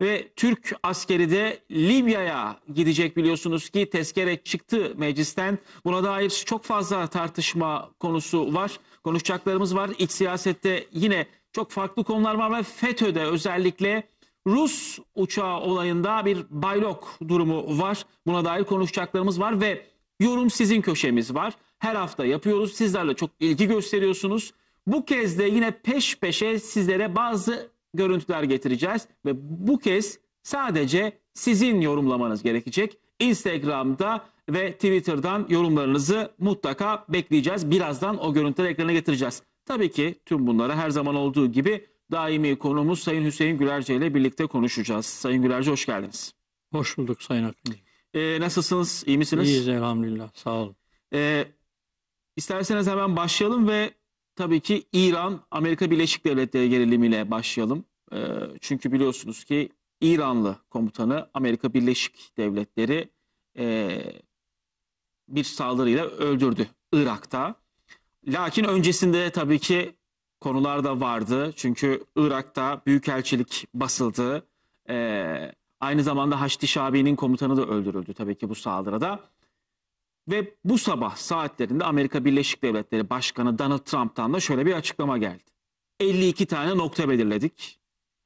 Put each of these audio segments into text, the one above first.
Ve Türk askeri de Libya'ya gidecek biliyorsunuz ki tezkere çıktı meclisten. Buna dair çok fazla tartışma konusu var. Konuşacaklarımız var. İç siyasette yine çok farklı konular var ve FETÖ'de özellikle Rus uçağı olayında bir baylok durumu var. Buna dair konuşacaklarımız var ve yorum sizin köşemiz var. Her hafta yapıyoruz. Sizlerle çok ilgi gösteriyorsunuz. Bu kez de yine peş peşe sizlere bazı görüntüler getireceğiz ve bu kez sadece sizin yorumlamanız gerekecek. Instagram'da ve Twitter'dan yorumlarınızı mutlaka bekleyeceğiz. Birazdan o görüntüleri ekrana getireceğiz. Tabii ki tüm bunlara her zaman olduğu gibi daimi konuğumuz Sayın Hüseyin Gülerce ile birlikte konuşacağız. Sayın Gülerce hoş geldiniz. Hoş bulduk Sayın Akın. Ee, nasılsınız? İyi misiniz? İyiyiz elhamdülillah. Sağ olun. Ee, isterseniz hemen başlayalım ve Tabii ki İran, Amerika Birleşik Devletleri gerilimiyle başlayalım. Ee, çünkü biliyorsunuz ki İranlı komutanı Amerika Birleşik Devletleri e, bir saldırıyla öldürdü Irak'ta. Lakin öncesinde tabii ki konular da vardı. Çünkü Irak'ta büyükelçilik basıldı. Ee, aynı zamanda Haçlı Şabi'nin komutanı da öldürüldü tabii ki bu saldırıda. Ve bu sabah saatlerinde Amerika Birleşik Devletleri Başkanı Donald Trump'tan da şöyle bir açıklama geldi. 52 tane nokta belirledik.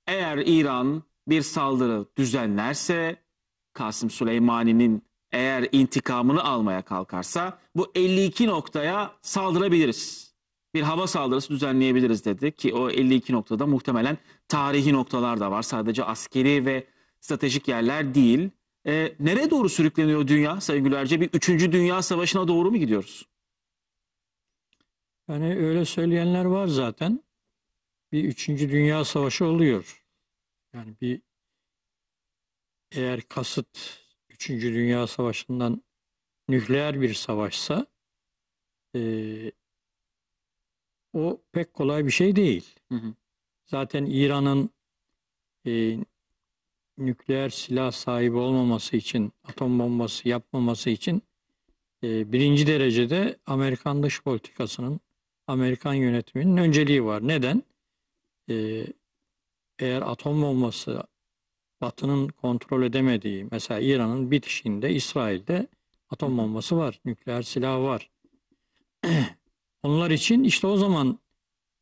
Eğer İran bir saldırı düzenlerse Kasım Süleymani'nin eğer intikamını almaya kalkarsa bu 52 noktaya saldırabiliriz. Bir hava saldırısı düzenleyebiliriz dedi ki o 52 noktada muhtemelen tarihi noktalar da var. Sadece askeri ve stratejik yerler değil. E, nereye doğru sürükleniyor dünya Sayın Gülerce? Bir üçüncü Dünya Savaşı'na doğru mu gidiyoruz? Yani öyle söyleyenler var zaten. Bir üçüncü Dünya Savaşı oluyor. Yani bir eğer kasıt üçüncü Dünya Savaşı'ndan nükleer bir savaşsa e, o pek kolay bir şey değil. Hı hı. Zaten İran'ın e, nükleer silah sahibi olmaması için, atom bombası yapmaması için e, birinci derecede Amerikan dış politikasının, Amerikan yönetiminin önceliği var. Neden? E, eğer atom bombası Batı'nın kontrol edemediği, mesela İran'ın bitişinde, İsrail'de atom bombası var, nükleer silah var. Onlar için işte o zaman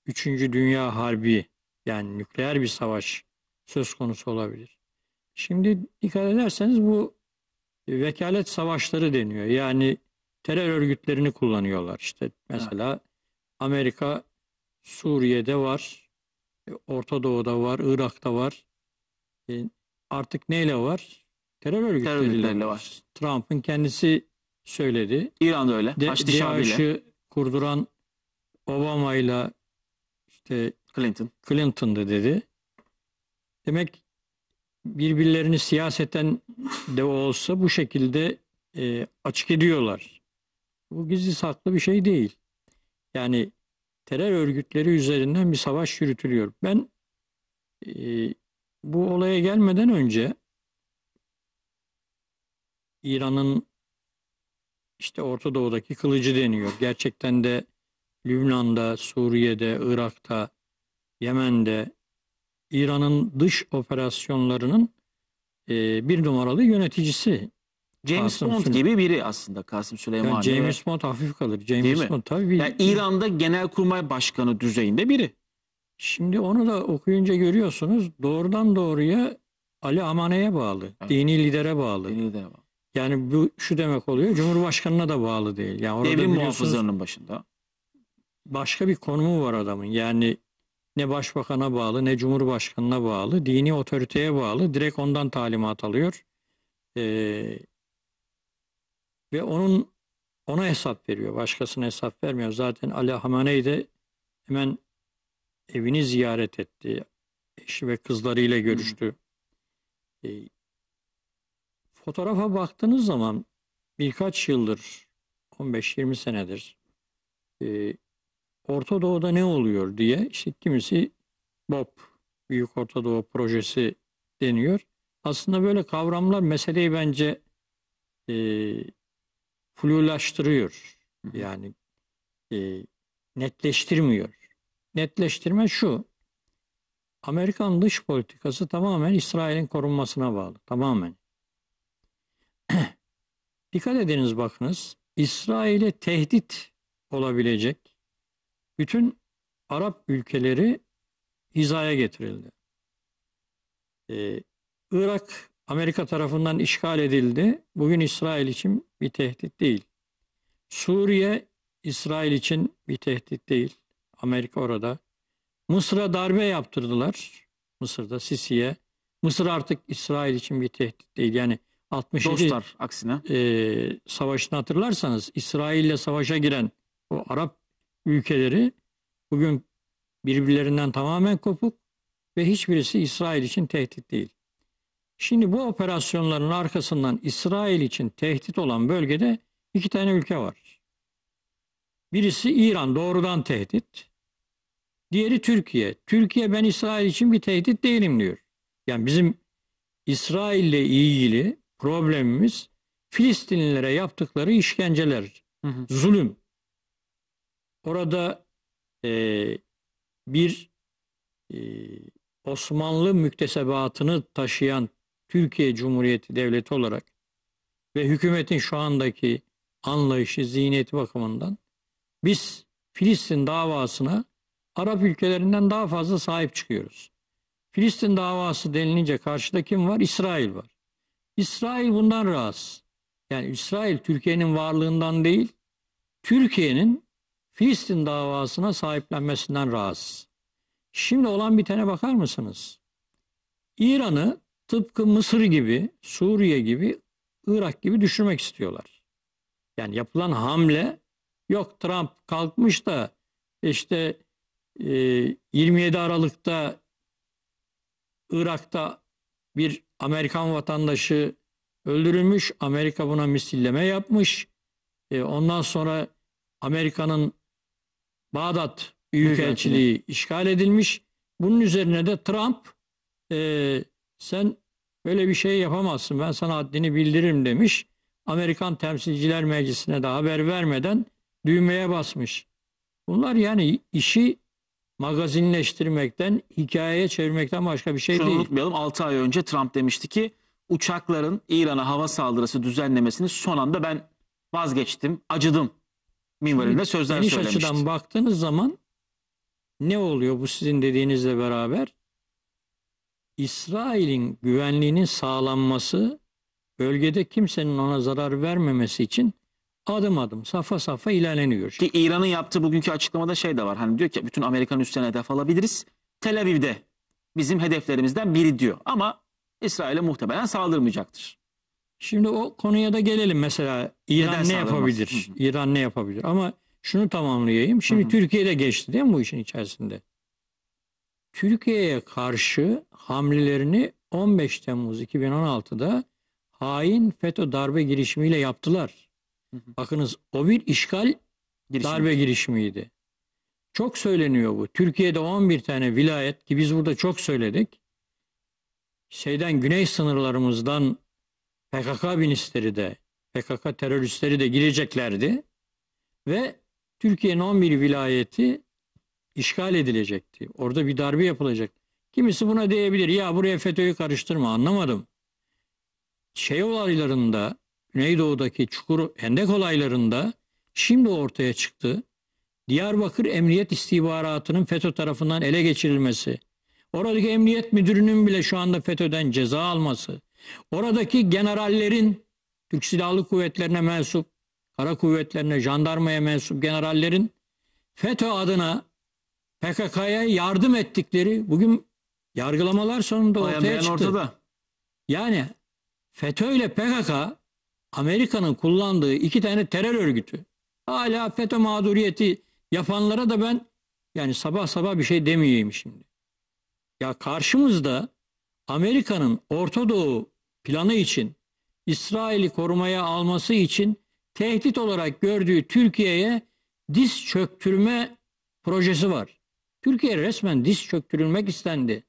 3. Dünya Harbi yani nükleer bir savaş söz konusu olabilir. Şimdi dikkat ederseniz bu vekalet savaşları deniyor. Yani terör örgütlerini kullanıyorlar. işte. mesela Amerika Suriye'de var, e, Orta Doğu'da var, Irak'ta var. E, artık neyle var? Terör örgütleriyle, var. Trump'ın kendisi söyledi. İran'da öyle. De, DAEŞ'i kurduran Obama ile işte Clinton. Clinton'da dedi. Demek birbirlerini siyaseten de olsa bu şekilde e, açık ediyorlar. Bu gizli saklı bir şey değil. Yani terör örgütleri üzerinden bir savaş yürütülüyor. Ben e, bu olaya gelmeden önce İran'ın işte Orta Doğu'daki kılıcı deniyor. Gerçekten de Lübnan'da, Suriye'de, Irak'ta, Yemen'de, İran'ın dış operasyonlarının e, bir numaralı yöneticisi. James Kasım Bond Süleyman. gibi biri aslında Kasım Süleyman. Yani James Bond hafif kalır. James Değil Bond mi? tabii. Yani İran'da Genelkurmay Başkanı düzeyinde biri. Şimdi onu da okuyunca görüyorsunuz doğrudan doğruya Ali Amane'ye bağlı, evet. dini lidere bağlı. Dini lidere bağlı. Yani bu şu demek oluyor, Cumhurbaşkanına da bağlı değil. Yani orada Devrim muhafızlarının başında. Başka bir konumu var adamın. Yani ne başbakana bağlı ne cumhurbaşkanına bağlı, dini otoriteye bağlı. Direkt ondan talimat alıyor. E, ve onun ona hesap veriyor. Başkasına hesap vermiyor. Zaten Ali Hamaney de hemen evini ziyaret etti. Eşi ve kızlarıyla görüştü. E, fotoğrafa baktığınız zaman birkaç yıldır, 15-20 senedir e, Orta Doğu'da ne oluyor diye işte kimisi BOP, Büyük Orta Doğu Projesi deniyor. Aslında böyle kavramlar meseleyi bence e, flulaştırıyor. Yani e, netleştirmiyor. Netleştirme şu, Amerikan dış politikası tamamen İsrail'in korunmasına bağlı. Tamamen. Dikkat ediniz bakınız. İsrail'e tehdit olabilecek bütün Arap ülkeleri hizaya getirildi. Ee, Irak Amerika tarafından işgal edildi. Bugün İsrail için bir tehdit değil. Suriye İsrail için bir tehdit değil. Amerika orada. Mısır'a darbe yaptırdılar. Mısır'da Sisi'ye. Mısır artık İsrail için bir tehdit değil. Yani 67 Dostlar aksine. E, savaşını hatırlarsanız İsrail ile savaşa giren o Arap ülkeleri bugün birbirlerinden tamamen kopuk ve hiçbirisi İsrail için tehdit değil. Şimdi bu operasyonların arkasından İsrail için tehdit olan bölgede iki tane ülke var. Birisi İran doğrudan tehdit. Diğeri Türkiye. Türkiye ben İsrail için bir tehdit değilim diyor. Yani bizim İsrail'le ilgili problemimiz Filistinlilere yaptıkları işkenceler, hı hı. zulüm. Orada e, bir e, Osmanlı müktesebatını taşıyan Türkiye Cumhuriyeti Devleti olarak ve hükümetin şu andaki anlayışı, zihniyeti bakımından biz Filistin davasına Arap ülkelerinden daha fazla sahip çıkıyoruz. Filistin davası denilince karşıda kim var? İsrail var. İsrail bundan rahatsız. Yani İsrail Türkiye'nin varlığından değil, Türkiye'nin Filistin davasına sahiplenmesinden rahatsız. Şimdi olan bitene bakar mısınız? İran'ı tıpkı Mısır gibi, Suriye gibi, Irak gibi düşürmek istiyorlar. Yani yapılan hamle yok Trump kalkmış da işte e, 27 Aralık'ta Irak'ta bir Amerikan vatandaşı öldürülmüş. Amerika buna misilleme yapmış. E, ondan sonra Amerika'nın Bağdat Büyükelçiliği Büyükelçiliği. işgal edilmiş. Bunun üzerine de Trump e, sen böyle bir şey yapamazsın ben sana haddini bildiririm demiş. Amerikan Temsilciler Meclisi'ne de haber vermeden düğmeye basmış. Bunlar yani işi magazinleştirmekten, hikayeye çevirmekten başka bir şey Şunu değil. unutmayalım 6 ay önce Trump demişti ki uçakların İran'a hava saldırısı düzenlemesini son anda ben vazgeçtim, acıdım minvalinde sözler Geniş söylemişti. açıdan baktığınız zaman ne oluyor bu sizin dediğinizle beraber? İsrail'in güvenliğinin sağlanması, bölgede kimsenin ona zarar vermemesi için adım adım, safa safa ilerleniyor. Ki İran'ın yaptığı bugünkü açıklamada şey de var. Hani diyor ki bütün Amerikan üstüne hedef alabiliriz. Tel Aviv'de bizim hedeflerimizden biri diyor. Ama İsrail'e muhtemelen saldırmayacaktır. Şimdi o konuya da gelelim mesela İran Neden ne yapabilir? Hı hı. İran ne yapabilir? Ama şunu tamamlayayım. Şimdi hı hı. Türkiye'de geçti değil mi bu işin içerisinde? Türkiye'ye karşı hamlelerini 15 Temmuz 2016'da hain FETÖ darbe girişimiyle yaptılar. Hı hı. Bakınız o bir işgal Girişim. darbe girişimiydi. Çok söyleniyor bu. Türkiye'de 11 tane vilayet ki biz burada çok söyledik. Şeyden güney sınırlarımızdan PKK binisleri de, PKK teröristleri de gireceklerdi ve Türkiye'nin 11 vilayeti işgal edilecekti. Orada bir darbe yapılacak. Kimisi buna diyebilir. Ya buraya FETÖ'yü karıştırma anlamadım. Şey olaylarında Güneydoğu'daki çukur hendek olaylarında şimdi ortaya çıktı. Diyarbakır Emniyet İstihbaratı'nın FETÖ tarafından ele geçirilmesi. Oradaki emniyet müdürünün bile şu anda FETÖ'den ceza alması. Oradaki generallerin, Türk Silahlı Kuvvetlerine mensup, kara kuvvetlerine, jandarmaya mensup generallerin FETÖ adına PKK'ya yardım ettikleri bugün yargılamalar sonunda Bayan ortaya çıktı. Ortada. Yani FETÖ ile PKK Amerika'nın kullandığı iki tane terör örgütü. Hala FETÖ mağduriyeti yapanlara da ben yani sabah sabah bir şey demeyeyim şimdi. Ya karşımızda Amerika'nın Orta Doğu planı için İsrail'i korumaya alması için tehdit olarak gördüğü Türkiye'ye diz çöktürme projesi var. Türkiye resmen diz çöktürülmek istendi.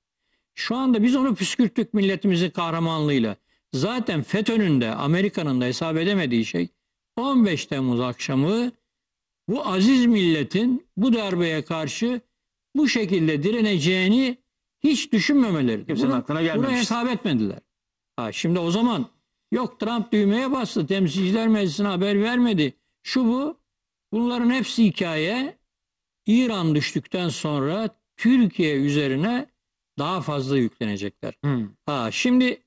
Şu anda biz onu püskürttük milletimizin kahramanlığıyla. Zaten FETÖ'nün de Amerika'nın da hesap edemediği şey 15 Temmuz akşamı bu aziz milletin bu darbeye karşı bu şekilde direneceğini hiç düşünmemeleri. Kimsenin bunu, aklına gelmemiş. Bunu hesap etmediler. Ha, şimdi o zaman yok Trump düğmeye bastı, temsilciler meclisine haber vermedi. Şu bu, bunların hepsi hikaye. İran düştükten sonra Türkiye üzerine daha fazla yüklenecekler. Hmm. Ha, şimdi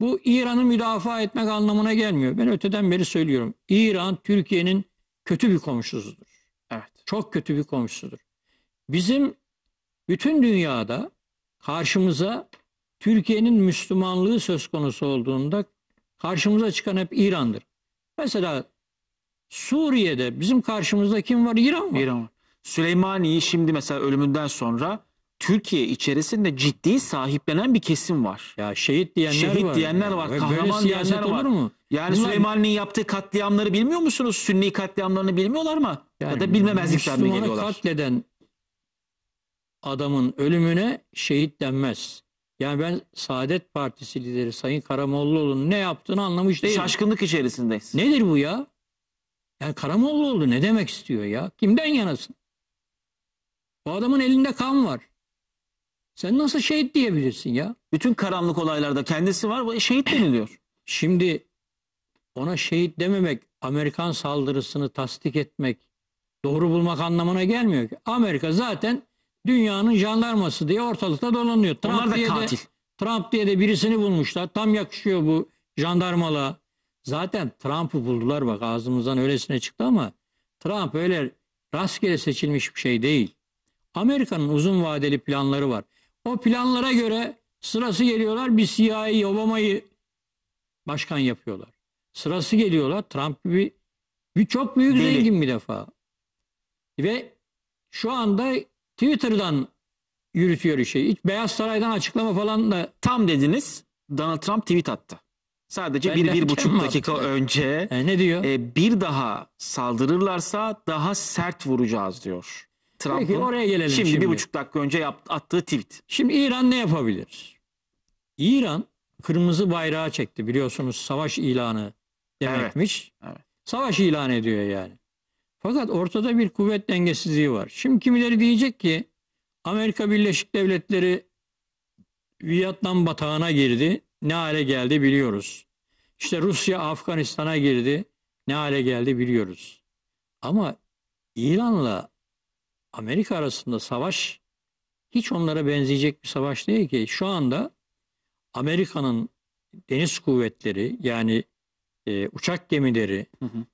bu İran'ı müdafaa etmek anlamına gelmiyor. Ben öteden beri söylüyorum. İran Türkiye'nin kötü bir komşusudur. Evet. Çok kötü bir komşusudur. Bizim bütün dünyada karşımıza Türkiye'nin Müslümanlığı söz konusu olduğunda karşımıza çıkan hep İran'dır. Mesela Suriye'de bizim karşımızda kim var? İran var. İran var. Süleymaniye şimdi mesela ölümünden sonra Türkiye içerisinde ciddi sahiplenen bir kesim var. Ya şehit diyenler şehit var. diyenler var, yani. kahraman diyenler var. Olur mu? Yani Bunlar... Süleymaniye'nin yaptığı katliamları bilmiyor musunuz? Sünni katliamlarını bilmiyorlar mı? Yani, ya da bilmemezlikten mi geliyorlar? katleden adamın ölümüne şehit denmez. Yani ben Saadet Partisi lideri Sayın Karamollaoğlu'nun ne yaptığını anlamış değilim. Şaşkınlık içerisindeyiz. Nedir bu ya? Yani Karamollaoğlu ne demek istiyor ya? Kimden yanasın? Bu adamın elinde kan var. Sen nasıl şehit diyebilirsin ya? Bütün karanlık olaylarda kendisi var ve şehit deniliyor. Şimdi ona şehit dememek, Amerikan saldırısını tasdik etmek, doğru bulmak anlamına gelmiyor ki. Amerika zaten dünyanın jandarması diye ortalıkta dolanıyor. Trump Onlar da diye katil. De, Trump diye de birisini bulmuşlar. Tam yakışıyor bu jandarmala. Zaten Trump'ı buldular bak ağzımızdan öylesine çıktı ama Trump öyle rastgele seçilmiş bir şey değil. Amerika'nın uzun vadeli planları var. O planlara göre sırası geliyorlar bir CIA Obama'yı başkan yapıyorlar. Sırası geliyorlar Trump gibi bir çok büyük Deli. zengin bir defa. Ve şu anda Twitter'dan yürütüyor işi. İlk Beyaz Saray'dan açıklama falan da tam dediniz. Donald Trump tweet attı. Sadece ben bir, bir buçuk dakika önce e, ne diyor? E, bir daha saldırırlarsa daha sert vuracağız diyor. Trump'ın oraya gelelim şimdi, şimdi bir buçuk dakika önce yap, attığı tweet. Şimdi İran ne yapabilir? İran kırmızı bayrağı çekti biliyorsunuz savaş ilanı demekmiş. Evet, evet. Savaş ilan ediyor yani. Fakat ortada bir kuvvet dengesizliği var. Şimdi kimileri diyecek ki Amerika Birleşik Devletleri Vietnam batağına girdi. Ne hale geldi biliyoruz. İşte Rusya Afganistan'a girdi. Ne hale geldi biliyoruz. Ama İran'la Amerika arasında savaş hiç onlara benzeyecek bir savaş değil ki. Şu anda Amerika'nın deniz kuvvetleri yani e, uçak gemileri hı hı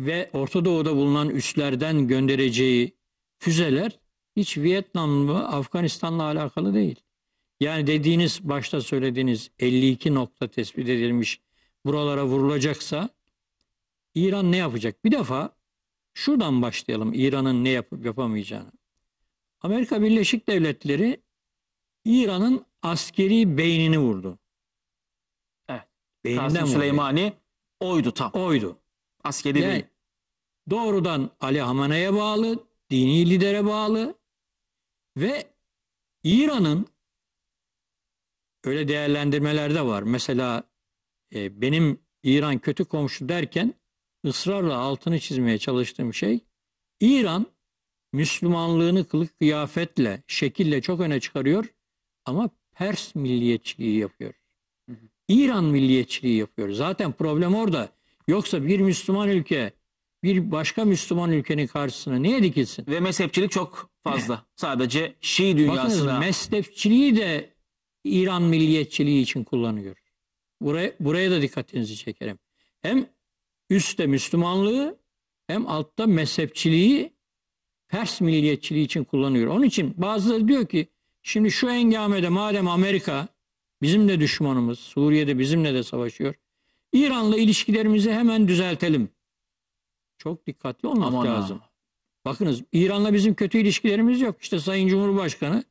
ve Orta Doğu'da bulunan üslerden göndereceği füzeler hiç Vietnam ve Afganistan'la alakalı değil. Yani dediğiniz başta söylediğiniz 52 nokta tespit edilmiş buralara vurulacaksa İran ne yapacak? Bir defa şuradan başlayalım İran'ın ne yapıp yapamayacağını. Amerika Birleşik Devletleri İran'ın askeri beynini vurdu. Evet. Beyninden Kasım Süleymani vurdu. oydu tam. Oydu askeri yani, değil. Doğrudan Ali Hamane'ye bağlı, dini lidere bağlı ve İran'ın öyle değerlendirmeler de var. Mesela e, benim İran kötü komşu derken ısrarla altını çizmeye çalıştığım şey İran Müslümanlığını kılık kıyafetle, şekille çok öne çıkarıyor ama Pers milliyetçiliği yapıyor. İran milliyetçiliği yapıyor. Zaten problem orada. Yoksa bir Müslüman ülke bir başka Müslüman ülkenin karşısına niye dikilsin? Ve mezhepçilik çok fazla. Ne? Sadece Şii dünyasına. Bakın mezhepçiliği de İran milliyetçiliği için kullanıyor. Buraya, buraya da dikkatinizi çekerim. Hem üstte Müslümanlığı hem altta mezhepçiliği Pers milliyetçiliği için kullanıyor. Onun için bazıları diyor ki şimdi şu engamede madem Amerika bizimle düşmanımız, Suriye'de bizimle de savaşıyor. İran'la ilişkilerimizi hemen düzeltelim. Çok dikkatli olmak Aman lazım. Ha. Bakınız İran'la bizim kötü ilişkilerimiz yok. İşte Sayın Cumhurbaşkanı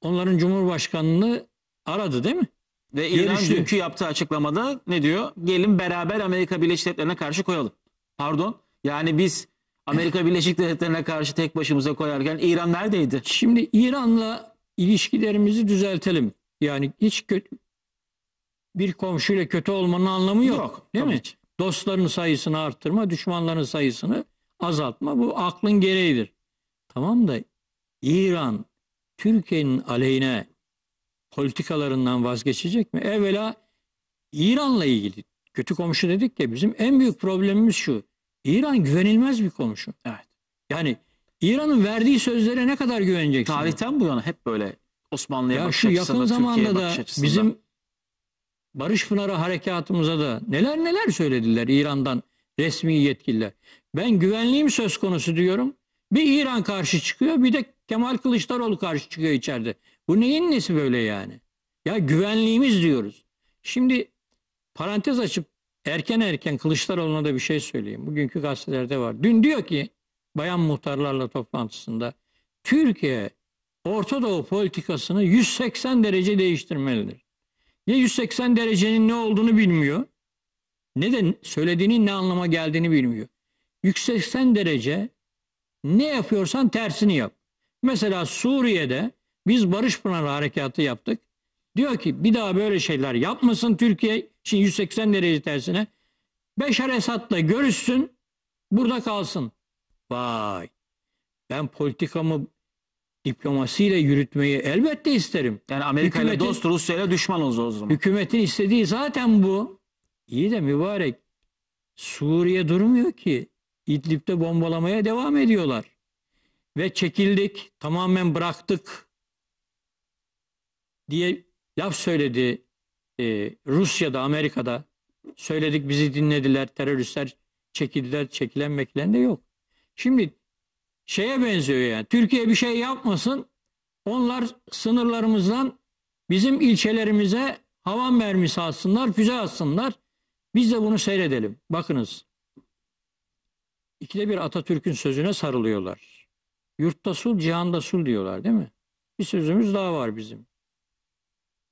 onların Cumhurbaşkanlığı aradı değil mi? Ve İran Görüştü. dünkü yaptığı açıklamada ne diyor? Gelin beraber Amerika Birleşik Devletleri'ne karşı koyalım. Pardon. Yani biz Amerika Birleşik Devletleri'ne karşı tek başımıza koyarken İran neredeydi? Şimdi İran'la ilişkilerimizi düzeltelim. Yani hiç kötü, bir komşuyla kötü olmanın anlamı yok. yok değil mi? Dostların sayısını arttırma, düşmanların sayısını azaltma bu aklın gereğidir. Tamam da İran Türkiye'nin aleyhine politikalarından vazgeçecek mi? Evvela İran'la ilgili kötü komşu dedik ya bizim en büyük problemimiz şu. İran güvenilmez bir komşu. Evet. Yani İran'ın verdiği sözlere ne kadar güveneceksin? Tarihten bu yana hep böyle Osmanlı'ya ya bakış şu yakın zamanda da bizim Barış Pınarı harekatımıza da neler neler söylediler İran'dan resmi yetkililer. Ben güvenliğim söz konusu diyorum. Bir İran karşı çıkıyor bir de Kemal Kılıçdaroğlu karşı çıkıyor içeride. Bu neyin nesi böyle yani? Ya güvenliğimiz diyoruz. Şimdi parantez açıp erken erken Kılıçdaroğlu'na da bir şey söyleyeyim. Bugünkü gazetelerde var. Dün diyor ki bayan muhtarlarla toplantısında Türkiye Orta Doğu politikasını 180 derece değiştirmelidir. Ne 180 derecenin ne olduğunu bilmiyor. Ne de söylediğinin ne anlama geldiğini bilmiyor. 180 derece ne yapıyorsan tersini yap. Mesela Suriye'de biz Barış Pınarı Harekatı yaptık. Diyor ki bir daha böyle şeyler yapmasın Türkiye. Şimdi 180 derece tersine. Beşar Esad'la görüşsün burada kalsın. Vay ben politikamı diplomasiyle yürütmeyi elbette isterim. Yani Amerika ile dost Rusya ile düşman oldu o zaman. Hükümetin istediği zaten bu. İyi de mübarek Suriye durmuyor ki. İdlib'de bombalamaya devam ediyorlar. Ve çekildik, tamamen bıraktık diye laf söyledi e, Rusya'da, Amerika'da. Söyledik bizi dinlediler, teröristler çekildiler, çekilen mekilen de yok. Şimdi şeye benziyor yani. Türkiye bir şey yapmasın. Onlar sınırlarımızdan bizim ilçelerimize havan mermisi alsınlar füze alsınlar Biz de bunu seyredelim. Bakınız. İkide bir Atatürk'ün sözüne sarılıyorlar. Yurtta sul, cihanda sul diyorlar değil mi? Bir sözümüz daha var bizim.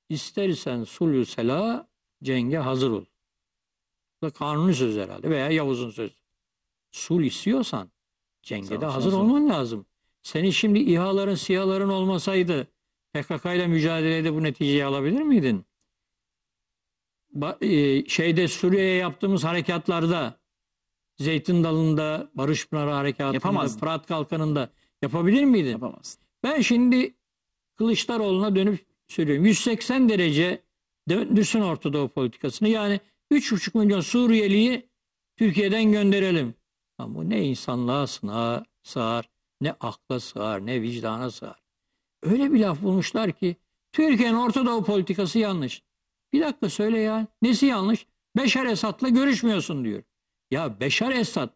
İstersen sulü sela, cenge hazır ol. Bu da kanuni söz herhalde veya Yavuz'un sözü. Sul istiyorsan Cenge de hazır olman lazım. Senin şimdi İHA'ların, SİHA'ların olmasaydı PKK ile mücadelede bu neticeyi alabilir miydin? Ba e, şeyde Suriye'ye yaptığımız harekatlarda Zeytin Dalı'nda, Barış Pınarı Harekatı'nda, Yapamazdın. Fırat Kalkanı'nda yapabilir miydin? Yapamaz. Ben şimdi Kılıçdaroğlu'na dönüp söylüyorum. 180 derece döndürsün Orta politikasını. Yani 3,5 milyon Suriyeliyi Türkiye'den gönderelim. Ama bu ne insanlığa sınağa, sığar, ne akla sığar, ne vicdana sığar. Öyle bir laf bulmuşlar ki Türkiye'nin Ortadoğu politikası yanlış. Bir dakika söyle ya. Nesi yanlış? Beşer Esad'la görüşmüyorsun diyor. Ya Beşer Esad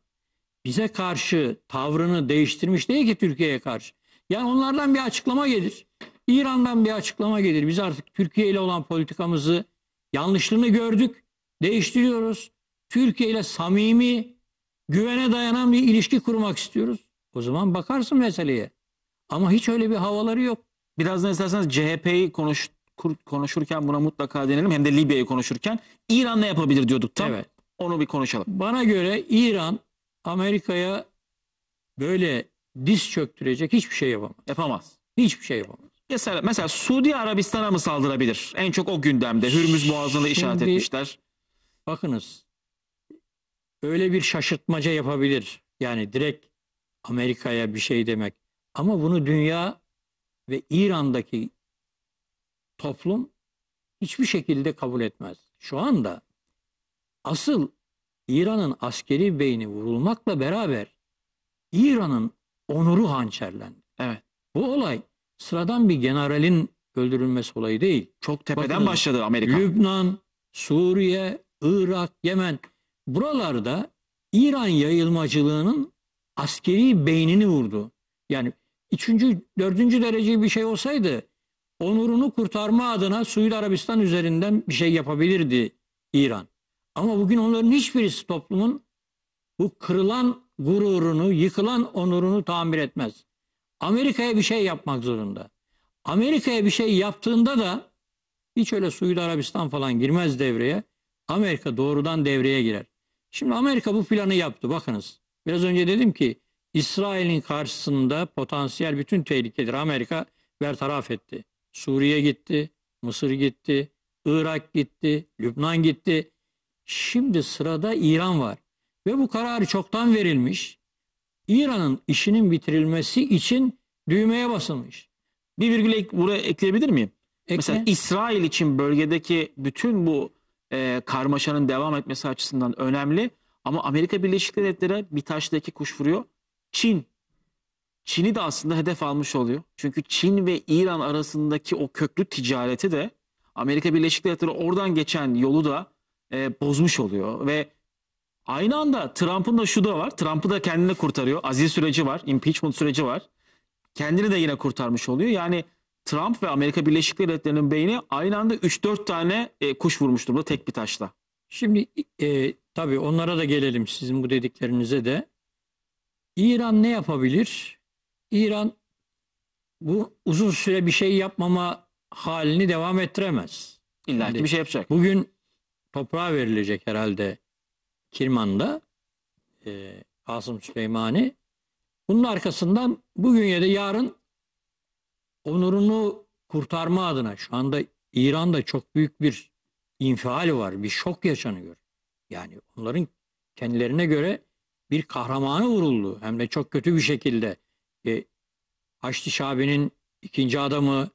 bize karşı tavrını değiştirmiş değil ki Türkiye'ye karşı. Yani onlardan bir açıklama gelir. İran'dan bir açıklama gelir. Biz artık Türkiye ile olan politikamızı yanlışlığını gördük. Değiştiriyoruz. Türkiye ile samimi güvene dayanan bir ilişki kurmak istiyoruz. O zaman bakarsın meseleye. Ama hiç öyle bir havaları yok. Birazdan isterseniz CHP'yi konuş, konuşurken buna mutlaka denelim. Hem de Libya'yı konuşurken İran ne yapabilir diyorduk tam. Evet. Onu bir konuşalım. Bana göre İran Amerika'ya böyle diz çöktürecek hiçbir şey yapamaz. Yapamaz. Hiçbir şey yapamaz. Mesela, mesela Suudi Arabistan'a mı saldırabilir? En çok o gündemde. Hürmüz Boğazı'nı işaret etmişler. Bakınız öyle bir şaşırtmaca yapabilir. Yani direkt Amerika'ya bir şey demek. Ama bunu dünya ve İran'daki toplum hiçbir şekilde kabul etmez. Şu anda asıl İran'ın askeri beyni vurulmakla beraber İran'ın onuru hançerlendi. Evet. Bu olay sıradan bir generalin öldürülmesi olayı değil. Çok tepeden Bakınız, başladı Amerika. Lübnan, Suriye, Irak, Yemen buralarda İran yayılmacılığının askeri beynini vurdu. Yani üçüncü, dördüncü derece bir şey olsaydı onurunu kurtarma adına Suudi Arabistan üzerinden bir şey yapabilirdi İran. Ama bugün onların hiçbirisi toplumun bu kırılan gururunu, yıkılan onurunu tamir etmez. Amerika'ya bir şey yapmak zorunda. Amerika'ya bir şey yaptığında da hiç öyle Suudi Arabistan falan girmez devreye. Amerika doğrudan devreye girer. Şimdi Amerika bu planı yaptı. Bakınız biraz önce dedim ki İsrail'in karşısında potansiyel bütün tehlikeleri Amerika bertaraf etti. Suriye gitti, Mısır gitti, Irak gitti, Lübnan gitti. Şimdi sırada İran var. Ve bu kararı çoktan verilmiş. İran'ın işinin bitirilmesi için düğmeye basılmış. Bir virgül ek, buraya ekleyebilir miyim? Ekle. Mesela İsrail için bölgedeki bütün bu e, karmaşanın devam etmesi açısından önemli. Ama Amerika Birleşik Devletleri bir taştaki kuş vuruyor. Çin. Çin'i de aslında hedef almış oluyor. Çünkü Çin ve İran arasındaki o köklü ticareti de Amerika Birleşik Devletleri oradan geçen yolu da e, bozmuş oluyor. Ve aynı anda Trump'ın da şu da var. Trump'ı da kendini kurtarıyor. Azil süreci var, impeachment süreci var. Kendini de yine kurtarmış oluyor. Yani Trump ve Amerika Birleşik Devletleri'nin beyni aynı anda 3-4 tane e, kuş vurmuş durumda tek bir taşla. Şimdi e, tabii onlara da gelelim sizin bu dediklerinize de. İran ne yapabilir? İran bu uzun süre bir şey yapmama halini devam ettiremez. İlla ki bir şey yapacak. Bugün toprağa verilecek herhalde Kirman'da e, Asım Süleymani. Bunun arkasından bugün ya da yarın onurunu kurtarma adına şu anda İran'da çok büyük bir infial var, bir şok yaşanıyor. Yani onların kendilerine göre bir kahramanı vuruldu. Hem de çok kötü bir şekilde. E, Haçlı Şabi'nin ikinci adamı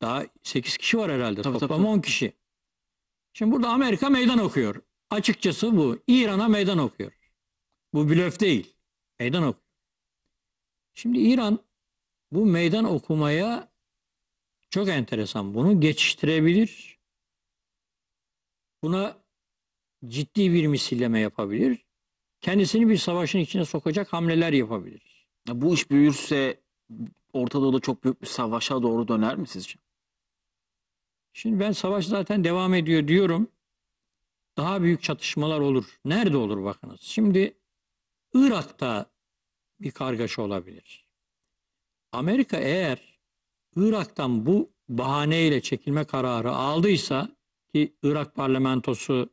daha 8 kişi var herhalde. Tabii, Toplam tabii. 10 kişi. Şimdi burada Amerika meydan okuyor. Açıkçası bu. İran'a meydan okuyor. Bu blöf değil. Meydan okuyor. Şimdi İran bu meydan okumaya çok enteresan. Bunu geçiştirebilir. Buna ciddi bir misilleme yapabilir. Kendisini bir savaşın içine sokacak hamleler yapabilir. Ya bu iş büyürse Orta Doğu'da çok büyük bir savaşa doğru döner mi sizce? Şimdi ben savaş zaten devam ediyor diyorum. Daha büyük çatışmalar olur. Nerede olur bakınız. Şimdi Irak'ta bir kargaşa olabilir. Amerika eğer Irak'tan bu bahaneyle çekilme kararı aldıysa ki Irak parlamentosu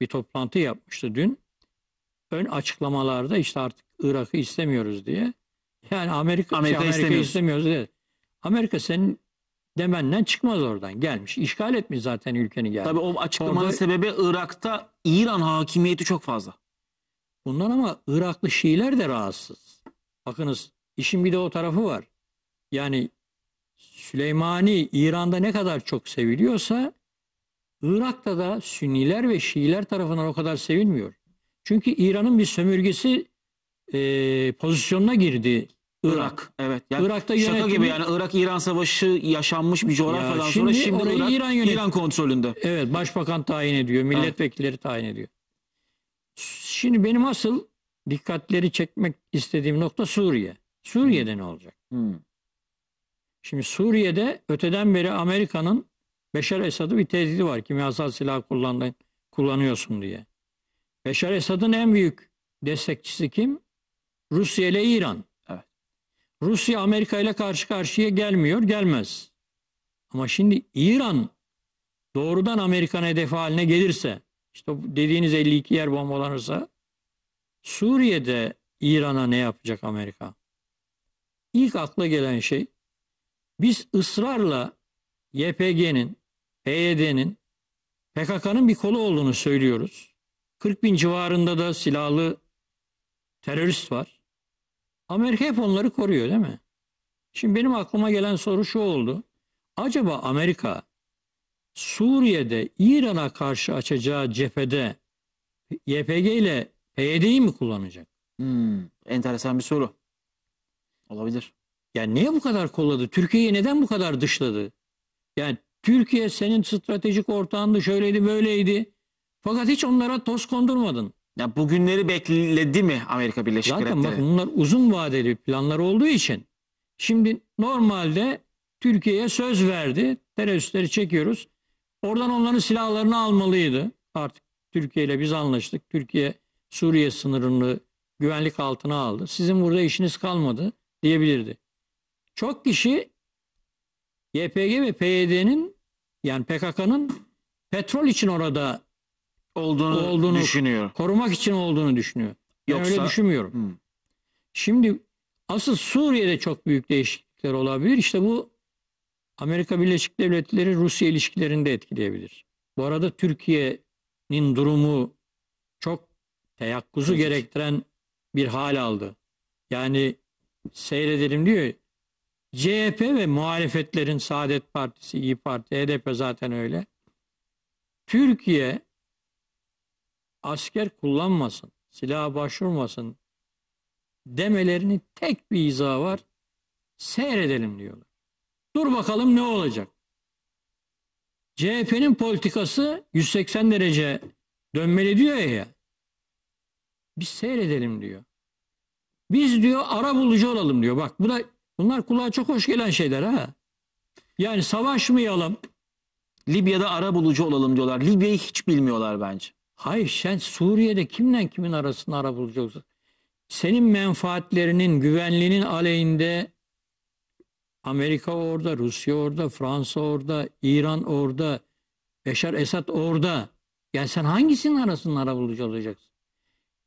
bir toplantı yapmıştı dün. Ön açıklamalarda işte artık Irak'ı istemiyoruz diye. Yani Amerika, Amerika, şey, Amerika istemiyoruz diye. Amerika senin demenden çıkmaz oradan. Gelmiş. İşgal etmiş zaten ülkeni geldi. Tabii o açıklamanın Orada, sebebi Irak'ta İran hakimiyeti çok fazla. Bundan ama Iraklı Şiiler de rahatsız. Bakınız işin bir de o tarafı var. Yani Süleymani İran'da ne kadar çok seviliyorsa Irak'ta da Sünniler ve Şiiler tarafından o kadar sevilmiyor. Çünkü İran'ın bir sömürgesi e, pozisyonuna girdi Irak. evet. Yani Irak'ta yönetimi, şaka gibi yani Irak İran savaşı yaşanmış bir coğrafyadan ya şimdi sonra şimdi Irak İran, yönetim. İran kontrolünde. Evet, başbakan tayin ediyor, milletvekilleri evet. tayin ediyor. Şimdi benim asıl dikkatleri çekmek istediğim nokta Suriye. Suriye'de hmm. ne olacak? Hmm. Şimdi Suriye'de öteden beri Amerika'nın Beşar Esad'ı bir tehdidi var. Kimyasal silah kullanıyorsun diye. Beşar Esad'ın en büyük destekçisi kim? Rusya ile İran. Evet. Rusya Amerika ile karşı karşıya gelmiyor, gelmez. Ama şimdi İran doğrudan Amerikan hedefi haline gelirse, işte dediğiniz 52 yer bombalanırsa, Suriye'de İran'a ne yapacak Amerika? İlk akla gelen şey biz ısrarla YPG'nin, PYD'nin, PKK'nın bir kolu olduğunu söylüyoruz. 40 bin civarında da silahlı terörist var. Amerika hep onları koruyor değil mi? Şimdi benim aklıma gelen soru şu oldu. Acaba Amerika Suriye'de İran'a karşı açacağı cephede YPG ile PYD'yi mi kullanacak? Hmm, enteresan bir soru. Olabilir. Yani neye bu kadar kolladı? Türkiye'yi neden bu kadar dışladı? Yani Türkiye senin stratejik ortağındı, şöyleydi, böyleydi. Fakat hiç onlara toz kondurmadın. Ya bugünleri bekledi mi Amerika Birleşik Devletleri? Zaten bakın bunlar uzun vadeli planlar olduğu için. Şimdi normalde Türkiye'ye söz verdi. Teröristleri çekiyoruz. Oradan onların silahlarını almalıydı. Artık Türkiye ile biz anlaştık. Türkiye Suriye sınırını güvenlik altına aldı. Sizin burada işiniz kalmadı diyebilirdi. Çok kişi YPG ve PYD'nin yani PKK'nın petrol için orada olduğunu, olduğunu düşünüyor. Korumak için olduğunu düşünüyor. Ben öyle düşünmüyorum. Hmm. Şimdi asıl Suriye'de çok büyük değişiklikler olabilir. İşte bu Amerika Birleşik Devletleri Rusya ilişkilerinde etkileyebilir. Bu arada Türkiye'nin durumu çok teyakkuzu gerektiren bir hal aldı. Yani seyredelim diyor CHP ve muhalefetlerin Saadet Partisi, İyi Parti, HDP zaten öyle. Türkiye asker kullanmasın, silaha başvurmasın demelerinin tek bir izahı var. Seyredelim diyorlar. Dur bakalım ne olacak? CHP'nin politikası 180 derece dönmeli diyor ya. Biz seyredelim diyor. Biz diyor ara bulucu olalım diyor. Bak bu da Bunlar kulağa çok hoş gelen şeyler ha. Yani savaşmayalım. Libya'da ara bulucu olalım diyorlar. Libya'yı hiç bilmiyorlar bence. Hayır sen Suriye'de kimden kimin arasında ara bulacaksın? Senin menfaatlerinin, güvenliğinin aleyhinde Amerika orada, Rusya orada, Fransa orada, İran orada, Beşar Esad orada. Yani sen hangisinin arasında ara bulucu olacaksın?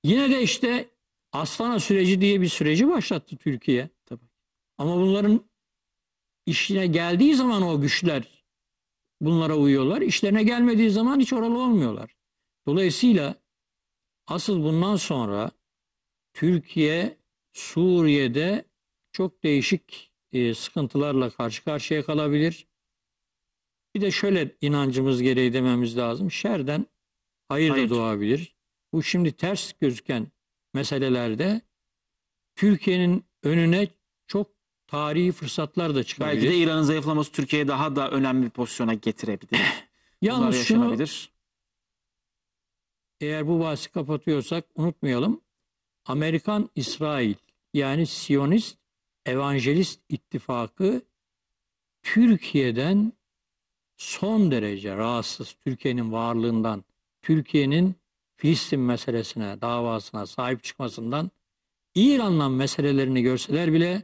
Yine de işte Aslan'a süreci diye bir süreci başlattı Türkiye. Ama bunların işine geldiği zaman o güçler bunlara uyuyorlar. İşlerine gelmediği zaman hiç oralı olmuyorlar. Dolayısıyla asıl bundan sonra Türkiye Suriye'de çok değişik e, sıkıntılarla karşı karşıya kalabilir. Bir de şöyle inancımız gereği dememiz lazım. Şerden hayır, da doğabilir. Bu şimdi ters gözüken meselelerde Türkiye'nin önüne tarihi fırsatlar da çıkabilir. Belki de İran'ın zayıflaması Türkiye'yi daha da önemli bir pozisyona getirebilir. Yalnız şunu eğer bu bahsi kapatıyorsak unutmayalım. Amerikan İsrail yani Siyonist Evangelist İttifakı Türkiye'den son derece rahatsız Türkiye'nin varlığından, Türkiye'nin Filistin meselesine, davasına sahip çıkmasından İran'la meselelerini görseler bile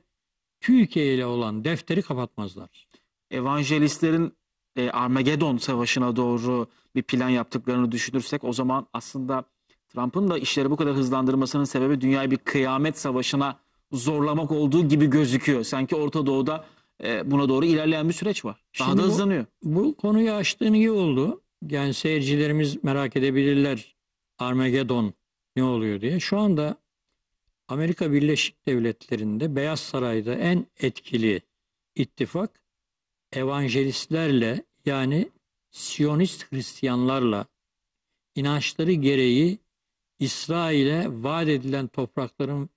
Türkiye ile olan defteri kapatmazlar. Evangelistlerin e, Armagedon Savaşı'na doğru bir plan yaptıklarını düşünürsek o zaman aslında Trump'ın da işleri bu kadar hızlandırmasının sebebi dünyayı bir kıyamet savaşına zorlamak olduğu gibi gözüküyor. Sanki Orta Doğu'da e, buna doğru ilerleyen bir süreç var. Daha Şimdi da hızlanıyor. Bu, bu konuyu açtığın iyi oldu. Yani seyircilerimiz merak edebilirler Armageddon ne oluyor diye. Şu anda Amerika Birleşik Devletleri'nde Beyaz Saray'da en etkili ittifak evangelistlerle yani Siyonist Hristiyanlarla inançları gereği İsrail'e vaat edilen toprakların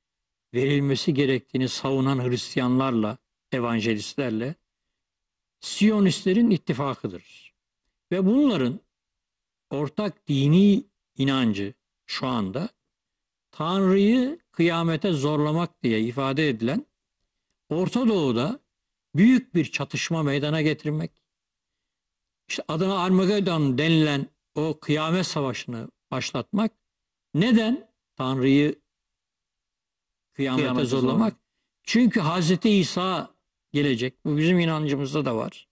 verilmesi gerektiğini savunan Hristiyanlarla, evangelistlerle Siyonistlerin ittifakıdır. Ve bunların ortak dini inancı şu anda Tanrı'yı kıyamete zorlamak diye ifade edilen Orta Doğu'da büyük bir çatışma meydana getirmek, işte adına Armageddon denilen o kıyamet savaşını başlatmak, neden Tanrı'yı kıyamete, kıyamete zorlamak? Zorlamak. Çünkü Hazreti İsa gelecek. Bu bizim inancımızda da var.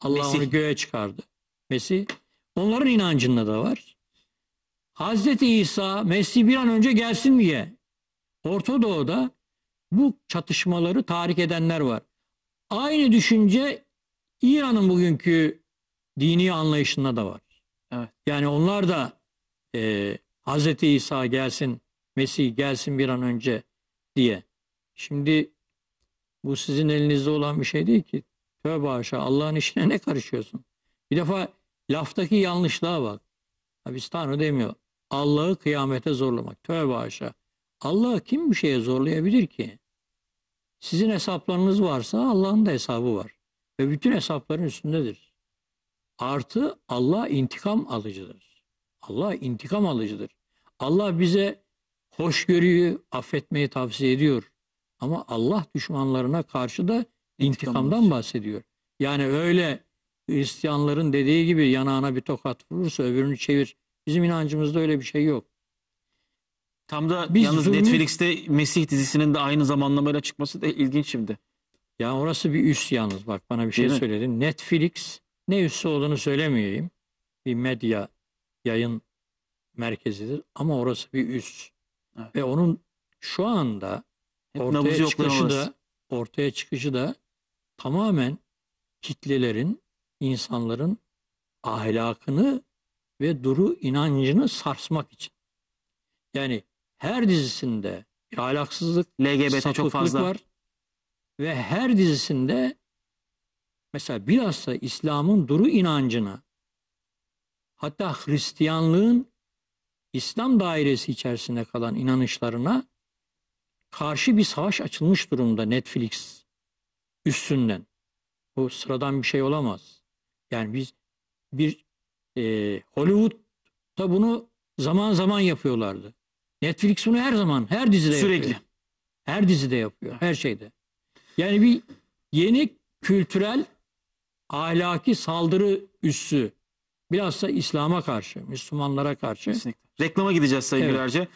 Allah Mesih. onu göğe çıkardı. Mesih. Onların inancında da var. Hazreti İsa Mesih bir an önce gelsin diye Orta Doğu'da bu çatışmaları tahrik edenler var. Aynı düşünce İran'ın bugünkü dini anlayışında da var. Evet. Yani onlar da e, Hz. İsa gelsin, Mesih gelsin bir an önce diye. Şimdi bu sizin elinizde olan bir şey değil ki. Tövbe aşağı. Allah'ın işine ne karışıyorsun? Bir defa laftaki yanlışlığa bak. Ha, biz Tanrı demiyor. Allah'ı kıyamete zorlamak. Tövbe aşağı. Allah kim bir şeye zorlayabilir ki? Sizin hesaplarınız varsa Allah'ın da hesabı var. Ve bütün hesapların üstündedir. Artı Allah intikam alıcıdır. Allah intikam alıcıdır. Allah bize hoşgörüyü affetmeyi tavsiye ediyor. Ama Allah düşmanlarına karşı da intikamdan bahsediyor. Yani öyle Hristiyanların dediği gibi yanağına bir tokat vurursa öbürünü çevir. Bizim inancımızda öyle bir şey yok. Tam da Biz yalnız zulmü... Netflix'te Mesih dizisinin de aynı zamanlamayla çıkması da ilginç şimdi. Ya orası bir üst yalnız bak bana bir şey söyledin. Netflix ne üssü olduğunu söylemeyeyim. Bir medya yayın merkezidir ama orası bir üst. Evet. Ve onun şu anda Hep ortaya çıkışı da ortaya çıkışı da tamamen kitlelerin, insanların ahlakını ve duru inancını sarsmak için. Yani her dizisinde bir ahlaksızlık, LGBT çok fazla var. Ve her dizisinde mesela bilhassa İslam'ın duru inancına hatta Hristiyanlığın İslam dairesi içerisinde kalan inanışlarına karşı bir savaş açılmış durumda Netflix üstünden. Bu sıradan bir şey olamaz. Yani biz bir e, da bunu zaman zaman yapıyorlardı. Netflix bunu her zaman, her dizide Sürekli. yapıyor. Sürekli, Her dizide yapıyor, her şeyde. Yani bir yeni kültürel ahlaki saldırı üssü bilhassa İslam'a karşı, Müslümanlara karşı. Kesinlikle. Reklama gideceğiz Sayın evet. Gülerce.